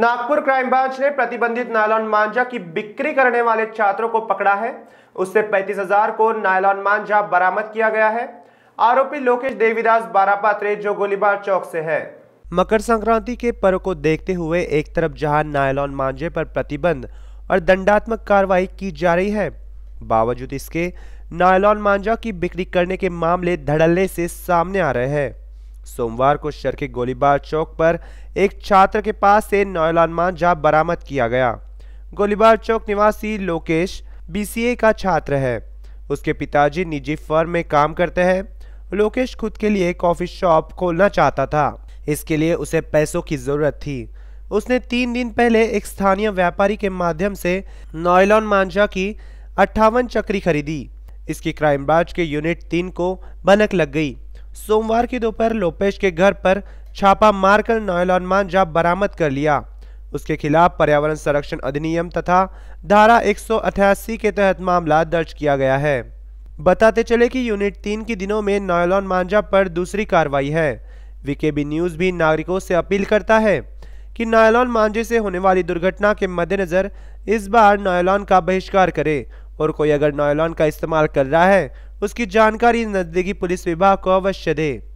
Nagpur crime branch ने प्रतिबंधित nylon मांझा की बिक्री करने वाले छात्रों को पकड़ा है उससे पैंतीस हजार को नायलॉन मांझा बरामद किया गया है आरोपी लोकेश देवीदास बारापात्रे जो गोलीबार चौक से है मकर संक्रांति के पर्व को देखते हुए एक तरफ जहां नायलॉन मांझे पर प्रतिबंध और दंडात्मक कार्रवाई की जा रही है बावजूद इसके नायलॉन मांझा की बिक्री करने के मामले धड़ल्ले से सामने आ रहे हैं सोमवार को शहर के गोलीबार चौक पर एक छात्र के पास से नौलान मांझा बरामद किया गया गोलीबार चौक निवासी लोकेश बीसीए का छात्र है उसके पिताजी निजी फर्म में काम करते हैं लोकेश खुद के लिए कॉफ़ी शॉप खोलना चाहता था इसके लिए उसे पैसों की ज़रूरत थी उसने तीन दिन पहले एक स्थानीय व्यापारी के माध्यम से नॉयलॉन मांझा की अट्ठावन चक्री खरीदी इसकी क्राइम ब्रांच के यूनिट तीन को भनक लग गई सोमवार की दोपहर लोपेश के घर पर छापा मारकर नॉयलॉन मांझा बरामद कर लिया उसके खिलाफ पर्यावरण संरक्षण अधिनियम तथा धारा एक के तहत मामला दर्ज किया गया है बताते चले कि यूनिट तीन के दिनों में नॉयलॉन मांझा पर दूसरी कार्रवाई है वीकेबी न्यूज भी नागरिकों से अपील करता है कि नॉयलॉन मांझे से होने वाली दुर्घटना के मद्देनजर इस बार नॉयलॉन का बहिष्कार करे और कोई अगर नॉयलॉन का इस्तेमाल कर रहा है उसकी जानकारी नज़दीकी पुलिस विभाग को अवश्य दे